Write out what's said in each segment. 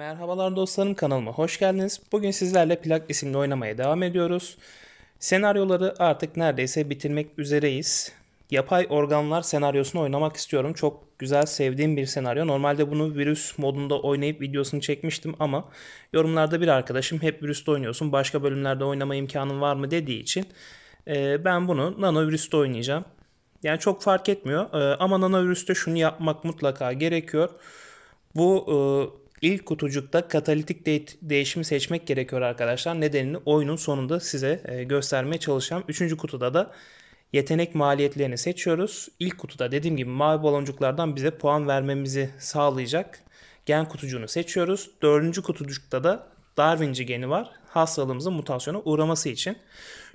Merhabalar dostlarım kanalıma hoş geldiniz. Bugün sizlerle plak isimli oynamaya devam ediyoruz. Senaryoları artık neredeyse bitirmek üzereyiz. Yapay organlar senaryosunu oynamak istiyorum. Çok güzel sevdiğim bir senaryo. Normalde bunu virüs modunda oynayıp videosunu çekmiştim ama yorumlarda bir arkadaşım hep virüste oynuyorsun başka bölümlerde oynama imkanın var mı dediği için e, ben bunu Nano nanovirüste oynayacağım. Yani çok fark etmiyor e, ama Nano nanovirüste şunu yapmak mutlaka gerekiyor. Bu e, İlk kutucukta katalitik de- değişimi seçmek gerekiyor arkadaşlar. Nedenini oyunun sonunda size e, göstermeye çalışacağım. Üçüncü kutuda da yetenek maliyetlerini seçiyoruz. İlk kutuda dediğim gibi mavi baloncuklardan bize puan vermemizi sağlayacak gen kutucuğunu seçiyoruz. Dördüncü kutucukta da Darwinci geni var. Hastalığımızın mutasyona uğraması için.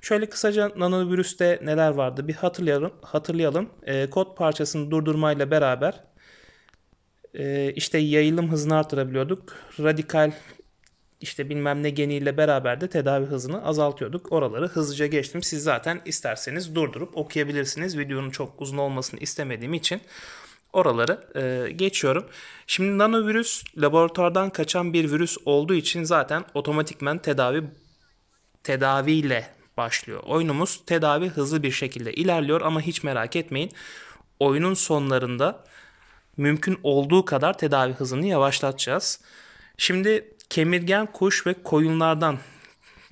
Şöyle kısaca nanovirüste neler vardı bir hatırlayalım. hatırlayalım. E, kod parçasını durdurmayla beraber e, işte yayılım hızını artırabiliyorduk. Radikal işte bilmem ne geniyle beraber de tedavi hızını azaltıyorduk. Oraları hızlıca geçtim. Siz zaten isterseniz durdurup okuyabilirsiniz. Videonun çok uzun olmasını istemediğim için oraları e, geçiyorum. Şimdi nanovirüs laboratuvardan kaçan bir virüs olduğu için zaten otomatikmen tedavi tedaviyle başlıyor. Oyunumuz tedavi hızlı bir şekilde ilerliyor ama hiç merak etmeyin. Oyunun sonlarında mümkün olduğu kadar tedavi hızını yavaşlatacağız. Şimdi kemirgen kuş ve koyunlardan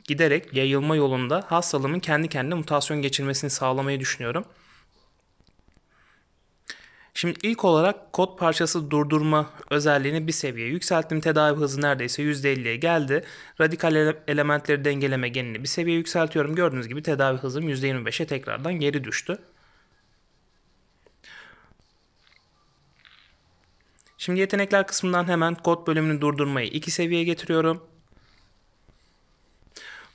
giderek yayılma yolunda hastalığımın kendi kendine mutasyon geçirmesini sağlamayı düşünüyorum. Şimdi ilk olarak kod parçası durdurma özelliğini bir seviye yükselttim. Tedavi hızı neredeyse %50'ye geldi. Radikal elementleri dengeleme genini bir seviye yükseltiyorum. Gördüğünüz gibi tedavi hızım %25'e tekrardan geri düştü. Şimdi yetenekler kısmından hemen kod bölümünü durdurmayı 2 seviyeye getiriyorum.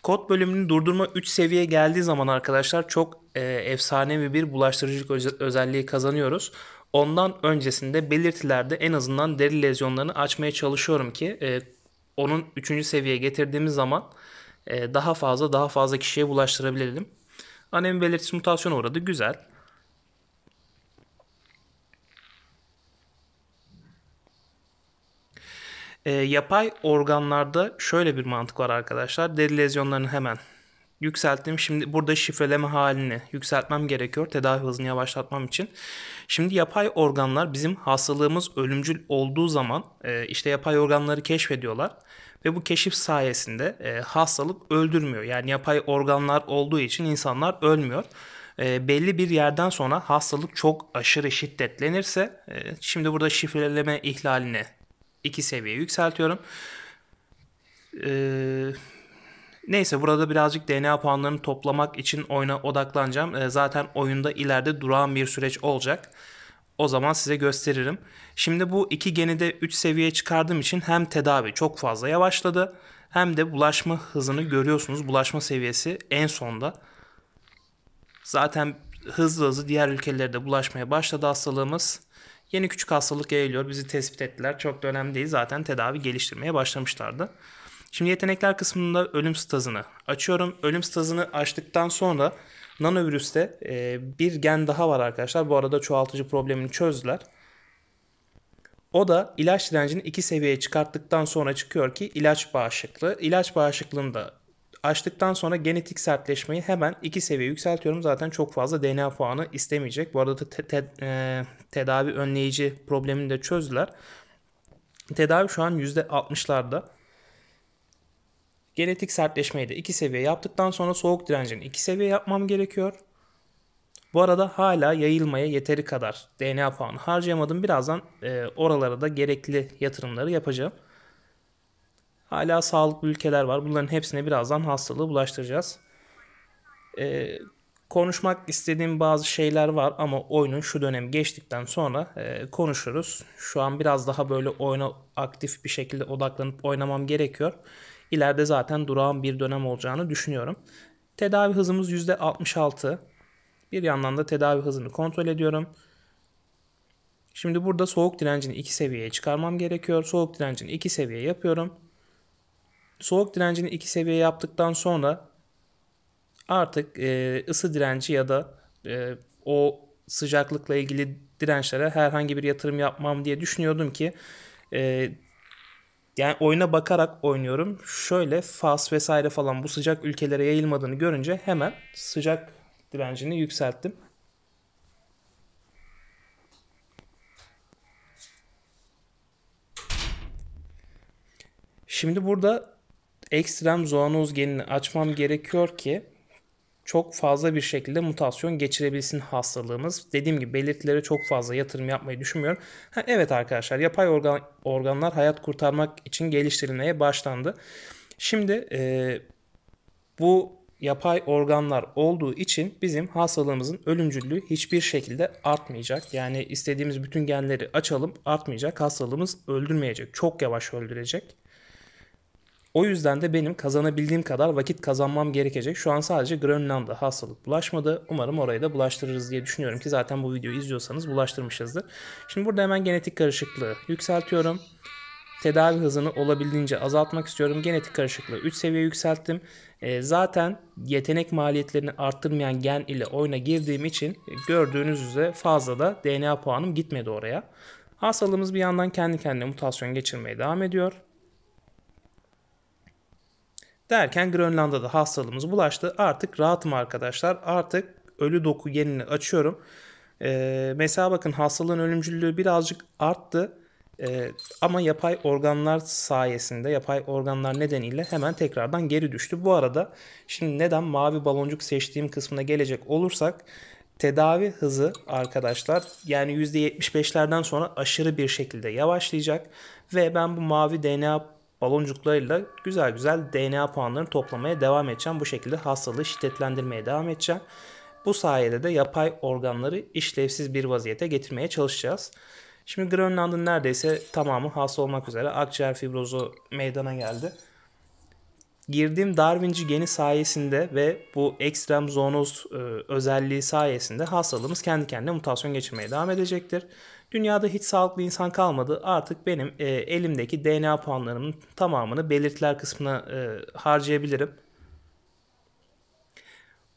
Kod bölümünü durdurma 3 seviye geldiği zaman arkadaşlar çok e, efsanevi bir bulaştırıcılık özelliği kazanıyoruz. Ondan öncesinde belirtilerde en azından deri lezyonlarını açmaya çalışıyorum ki e, onun 3. seviyeye getirdiğimiz zaman e, daha fazla daha fazla kişiye bulaştırabilelim. Anemi belirtisi mutasyona uğradı. Güzel. E, yapay organlarda şöyle bir mantık var arkadaşlar. Deri lezyonlarını hemen yükselttim. Şimdi burada şifreleme halini yükseltmem gerekiyor tedavi hızını yavaşlatmam için. Şimdi yapay organlar bizim hastalığımız ölümcül olduğu zaman e, işte yapay organları keşfediyorlar. Ve bu keşif sayesinde e, hastalık öldürmüyor. Yani yapay organlar olduğu için insanlar ölmüyor. E, belli bir yerden sonra hastalık çok aşırı şiddetlenirse e, şimdi burada şifreleme ihlaline 2 seviye yükseltiyorum. Ee, neyse burada birazcık DNA puanlarını toplamak için oyuna odaklanacağım. Ee, zaten oyunda ileride durağan bir süreç olacak. O zaman size gösteririm. Şimdi bu iki geni de 3 seviyeye çıkardığım için hem tedavi çok fazla yavaşladı hem de bulaşma hızını görüyorsunuz. Bulaşma seviyesi en sonda. Zaten hızlı hızlı diğer ülkelerde bulaşmaya başladı hastalığımız. Yeni küçük hastalık yayılıyor. Bizi tespit ettiler. Çok da önemli değil. Zaten tedavi geliştirmeye başlamışlardı. Şimdi yetenekler kısmında ölüm stazını açıyorum. Ölüm stazını açtıktan sonra nanovirüste e, bir gen daha var arkadaşlar. Bu arada çoğaltıcı problemini çözdüler. O da ilaç direncini iki seviyeye çıkarttıktan sonra çıkıyor ki ilaç bağışıklığı. İlaç bağışıklığını da açtıktan sonra genetik sertleşmeyi hemen iki seviye yükseltiyorum. Zaten çok fazla DNA puanı istemeyecek. Bu arada te- te- e- tedavi önleyici problemini de çözdüler. Tedavi şu an %60'larda. Genetik sertleşmeyi de iki seviye yaptıktan sonra soğuk direncini iki seviye yapmam gerekiyor. Bu arada hala yayılmaya yeteri kadar DNA puanı harcayamadım. Birazdan e, oralara da gerekli yatırımları yapacağım. Hala sağlıklı ülkeler var. Bunların hepsine birazdan hastalığı bulaştıracağız. Ee, konuşmak istediğim bazı şeyler var ama oyunun şu dönem geçtikten sonra e, konuşuruz. Şu an biraz daha böyle oyuna aktif bir şekilde odaklanıp oynamam gerekiyor. İleride zaten durağan bir dönem olacağını düşünüyorum. Tedavi hızımız %66. Bir yandan da tedavi hızını kontrol ediyorum. Şimdi burada soğuk direncini 2 seviyeye çıkarmam gerekiyor. Soğuk direncini 2 seviye yapıyorum. Soğuk direncini iki seviye yaptıktan sonra artık e, ısı direnci ya da e, o sıcaklıkla ilgili dirençlere herhangi bir yatırım yapmam diye düşünüyordum ki e, yani oyuna bakarak oynuyorum. Şöyle Fas vesaire falan bu sıcak ülkelere yayılmadığını görünce hemen sıcak direncini yükselttim. Şimdi burada ekstrem zoonoz genini açmam gerekiyor ki çok fazla bir şekilde mutasyon geçirebilsin hastalığımız. Dediğim gibi belirtilere çok fazla yatırım yapmayı düşünmüyorum. Ha, evet arkadaşlar yapay organ, organlar hayat kurtarmak için geliştirilmeye başlandı. Şimdi e, bu yapay organlar olduğu için bizim hastalığımızın ölümcüllüğü hiçbir şekilde artmayacak. Yani istediğimiz bütün genleri açalım artmayacak. Hastalığımız öldürmeyecek. Çok yavaş öldürecek. O yüzden de benim kazanabildiğim kadar vakit kazanmam gerekecek. Şu an sadece Grönland'a hastalık bulaşmadı. Umarım orayı da bulaştırırız diye düşünüyorum ki zaten bu videoyu izliyorsanız bulaştırmışızdır. Şimdi burada hemen genetik karışıklığı yükseltiyorum. Tedavi hızını olabildiğince azaltmak istiyorum. Genetik karışıklığı 3 seviye yükselttim. E, zaten yetenek maliyetlerini arttırmayan gen ile oyuna girdiğim için gördüğünüz üzere fazla da DNA puanım gitmedi oraya. Hastalığımız bir yandan kendi kendine mutasyon geçirmeye devam ediyor. Derken Grönland'da da hastalığımız bulaştı. Artık rahatım arkadaşlar. Artık ölü doku genini açıyorum. Ee, mesela bakın hastalığın ölümcüllüğü birazcık arttı. Ee, ama yapay organlar sayesinde, yapay organlar nedeniyle hemen tekrardan geri düştü. Bu arada şimdi neden mavi baloncuk seçtiğim kısmına gelecek olursak tedavi hızı arkadaşlar yani %75'lerden sonra aşırı bir şekilde yavaşlayacak ve ben bu mavi DNA baloncuklarıyla güzel güzel DNA puanlarını toplamaya devam edeceğim. Bu şekilde hastalığı şiddetlendirmeye devam edeceğim. Bu sayede de yapay organları işlevsiz bir vaziyete getirmeye çalışacağız. Şimdi Grönland'ın neredeyse tamamı hasta olmak üzere akciğer fibrozu meydana geldi. Girdiğim Darwinci geni sayesinde ve bu ekstrem zoonoz e, özelliği sayesinde hastalığımız kendi kendine mutasyon geçirmeye devam edecektir. Dünyada hiç sağlıklı insan kalmadı. Artık benim e, elimdeki DNA puanlarımın tamamını belirtiler kısmına e, harcayabilirim.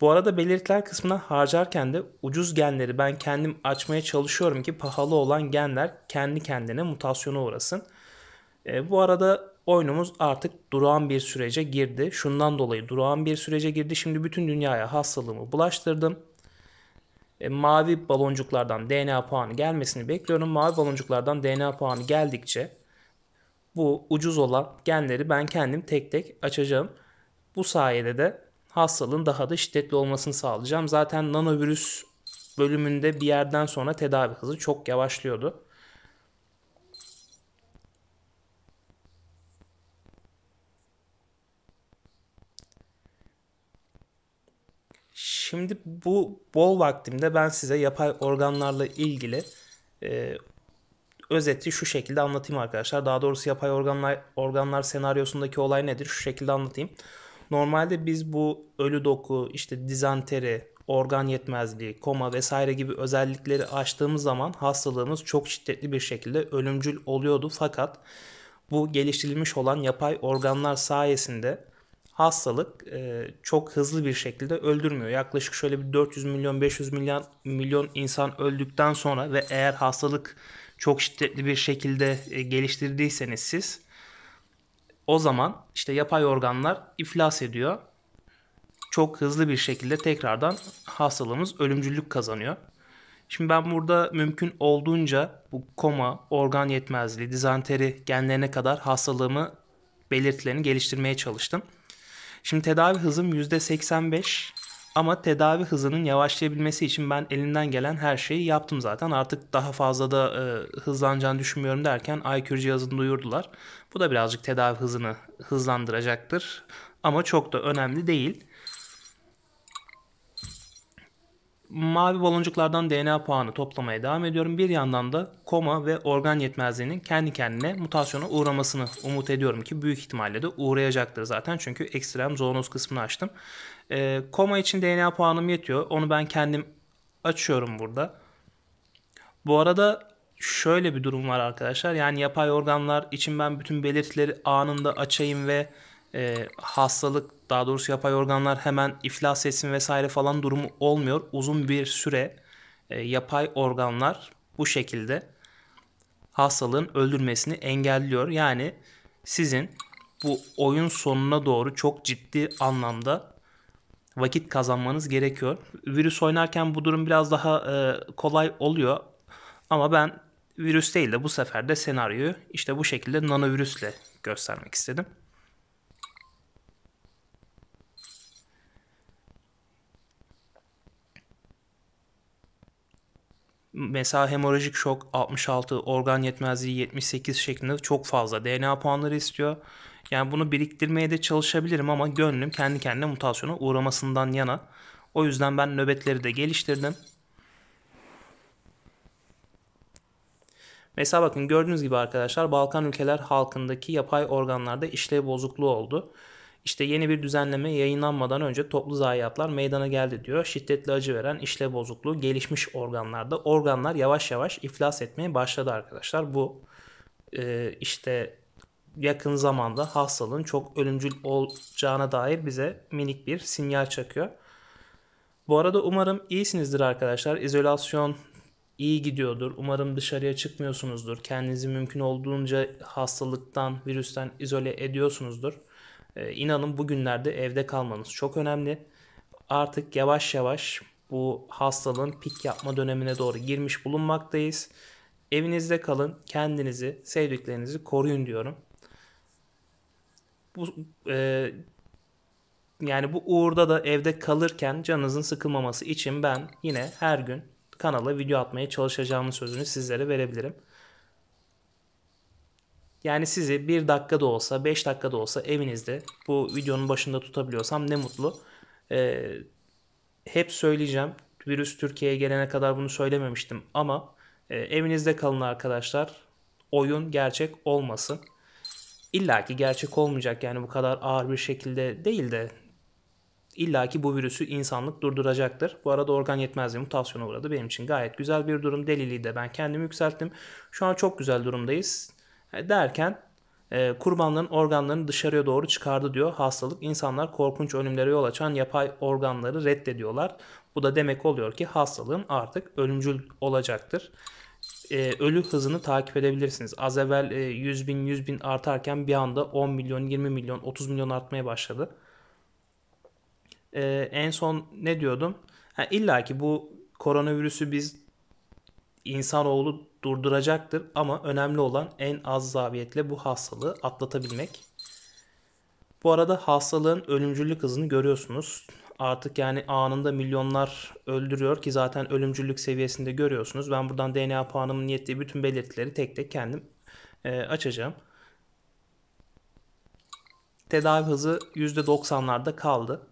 Bu arada belirtiler kısmına harcarken de ucuz genleri ben kendim açmaya çalışıyorum ki pahalı olan genler kendi kendine mutasyona uğrasın. E, bu arada oyunumuz artık durağan bir sürece girdi. Şundan dolayı durağan bir sürece girdi. Şimdi bütün dünyaya hastalığımı bulaştırdım e, mavi baloncuklardan DNA puanı gelmesini bekliyorum. Mavi baloncuklardan DNA puanı geldikçe bu ucuz olan genleri ben kendim tek tek açacağım. Bu sayede de hastalığın daha da şiddetli olmasını sağlayacağım. Zaten nanovirüs bölümünde bir yerden sonra tedavi hızı çok yavaşlıyordu. Şimdi bu bol vaktimde ben size yapay organlarla ilgili e, özeti şu şekilde anlatayım arkadaşlar. Daha doğrusu yapay organlar organlar senaryosundaki olay nedir? Şu şekilde anlatayım. Normalde biz bu ölü doku, işte dizanteri, organ yetmezliği, koma vesaire gibi özellikleri açtığımız zaman hastalığımız çok şiddetli bir şekilde ölümcül oluyordu. Fakat bu geliştirilmiş olan yapay organlar sayesinde hastalık e, çok hızlı bir şekilde öldürmüyor. Yaklaşık şöyle bir 400 milyon 500 milyon milyon insan öldükten sonra ve eğer hastalık çok şiddetli bir şekilde e, geliştirdiyseniz siz o zaman işte yapay organlar iflas ediyor. Çok hızlı bir şekilde tekrardan hastalığımız ölümcüllük kazanıyor. Şimdi ben burada mümkün olduğunca bu koma, organ yetmezliği, dizanteri genlerine kadar hastalığımı belirtilerini geliştirmeye çalıştım. Şimdi tedavi hızım %85 ama tedavi hızının yavaşlayabilmesi için ben elimden gelen her şeyi yaptım zaten. Artık daha fazla da e, hızlanacağını düşünmüyorum derken iCure cihazını duyurdular. Bu da birazcık tedavi hızını hızlandıracaktır. Ama çok da önemli değil. mavi baloncuklardan DNA puanı toplamaya devam ediyorum. Bir yandan da koma ve organ yetmezliğinin kendi kendine mutasyona uğramasını umut ediyorum ki büyük ihtimalle de uğrayacaktır zaten. Çünkü ekstrem zoonoz kısmını açtım. E, koma için DNA puanım yetiyor. Onu ben kendim açıyorum burada. Bu arada şöyle bir durum var arkadaşlar. Yani yapay organlar için ben bütün belirtileri anında açayım ve e, hastalık daha doğrusu yapay organlar hemen iflas etsin vesaire falan durumu olmuyor. Uzun bir süre e, yapay organlar bu şekilde hastalığın öldürmesini engelliyor. Yani sizin bu oyun sonuna doğru çok ciddi anlamda vakit kazanmanız gerekiyor. Virüs oynarken bu durum biraz daha e, kolay oluyor. Ama ben virüs değil de bu sefer de senaryoyu işte bu şekilde nanovirüsle göstermek istedim. Mesela hemorajik şok 66, organ yetmezliği 78 şeklinde çok fazla DNA puanları istiyor. Yani bunu biriktirmeye de çalışabilirim ama gönlüm kendi kendine mutasyona uğramasından yana. O yüzden ben nöbetleri de geliştirdim. Mesela bakın gördüğünüz gibi arkadaşlar Balkan ülkeler halkındaki yapay organlarda işlev bozukluğu oldu. İşte yeni bir düzenleme yayınlanmadan önce toplu zayiatlar meydana geldi diyor. Şiddetli acı veren işlev bozukluğu gelişmiş organlarda. Organlar yavaş yavaş iflas etmeye başladı arkadaşlar. Bu e, işte yakın zamanda hastalığın çok ölümcül olacağına dair bize minik bir sinyal çakıyor. Bu arada umarım iyisinizdir arkadaşlar. İzolasyon iyi gidiyordur. Umarım dışarıya çıkmıyorsunuzdur. Kendinizi mümkün olduğunca hastalıktan, virüsten izole ediyorsunuzdur. E, inanın bugünlerde evde kalmanız çok önemli. Artık yavaş yavaş bu hastalığın pik yapma dönemine doğru girmiş bulunmaktayız. Evinizde kalın, kendinizi, sevdiklerinizi koruyun diyorum. Bu e, yani bu uğurda da evde kalırken canınızın sıkılmaması için ben yine her gün kanala video atmaya çalışacağımın sözünü sizlere verebilirim. Yani sizi 1 dakika da olsa 5 dakika da olsa evinizde bu videonun başında tutabiliyorsam ne mutlu. Ee, hep söyleyeceğim. Virüs Türkiye'ye gelene kadar bunu söylememiştim ama e, evinizde kalın arkadaşlar. Oyun gerçek olmasın. İlla ki gerçek olmayacak yani bu kadar ağır bir şekilde değil de İlla ki bu virüsü insanlık durduracaktır. Bu arada organ yetmezliği mutasyona uğradı. Benim için gayet güzel bir durum. Deliliği de ben kendimi yükselttim. Şu an çok güzel durumdayız. E, derken e, kurbanların organlarını dışarıya doğru çıkardı diyor hastalık. İnsanlar korkunç ölümlere yol açan yapay organları reddediyorlar. Bu da demek oluyor ki hastalığın artık ölümcül olacaktır. E, ölü hızını takip edebilirsiniz. Az evvel e, 100 bin 100 bin artarken bir anda 10 milyon 20 milyon 30 milyon artmaya başladı. E, en son ne diyordum? Ha, İlla ki bu koronavirüsü biz insanoğlu durduracaktır ama önemli olan en az zaviyetle bu hastalığı atlatabilmek. Bu arada hastalığın ölümcüllük hızını görüyorsunuz. Artık yani anında milyonlar öldürüyor ki zaten ölümcüllük seviyesinde görüyorsunuz. Ben buradan DNA puanımın yettiği bütün belirtileri tek tek kendim e, açacağım. Tedavi hızı %90'larda kaldı.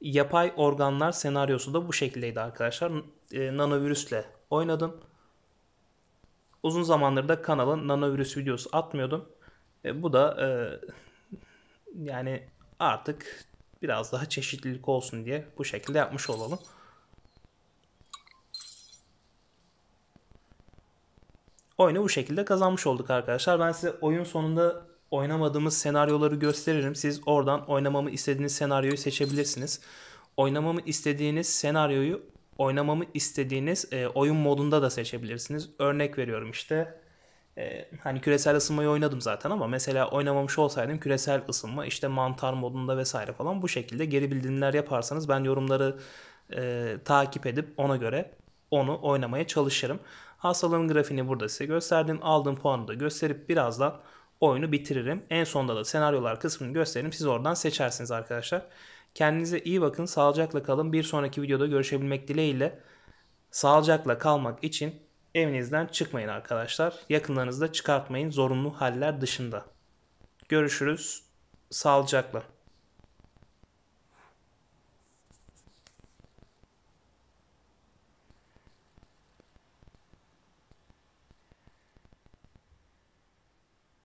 Yapay organlar senaryosu da bu şekildeydi arkadaşlar. E, nanovirüsle oynadım. Uzun zamandır da kanalın nanovirüs videosu atmıyordum. E, bu da e, yani artık biraz daha çeşitlilik olsun diye bu şekilde yapmış olalım. Oyunu bu şekilde kazanmış olduk arkadaşlar. Ben size oyun sonunda oynamadığımız senaryoları gösteririm. Siz oradan oynamamı istediğiniz senaryoyu seçebilirsiniz. Oynamamı istediğiniz senaryoyu oynamamı istediğiniz e, oyun modunda da seçebilirsiniz. Örnek veriyorum işte e, hani küresel ısınmayı oynadım zaten ama mesela oynamamış olsaydım küresel ısınma işte mantar modunda vesaire falan bu şekilde geri bildirimler yaparsanız ben yorumları e, takip edip ona göre onu oynamaya çalışırım. Hastalığın grafiğini burada size gösterdim. Aldığım puanı da gösterip birazdan oyunu bitiririm. En sonda da senaryolar kısmını gösteririm. Siz oradan seçersiniz arkadaşlar. Kendinize iyi bakın. Sağlıcakla kalın. Bir sonraki videoda görüşebilmek dileğiyle. Sağlıcakla kalmak için evinizden çıkmayın arkadaşlar. Yakınlarınızda çıkartmayın zorunlu haller dışında. Görüşürüz. Sağlıcakla.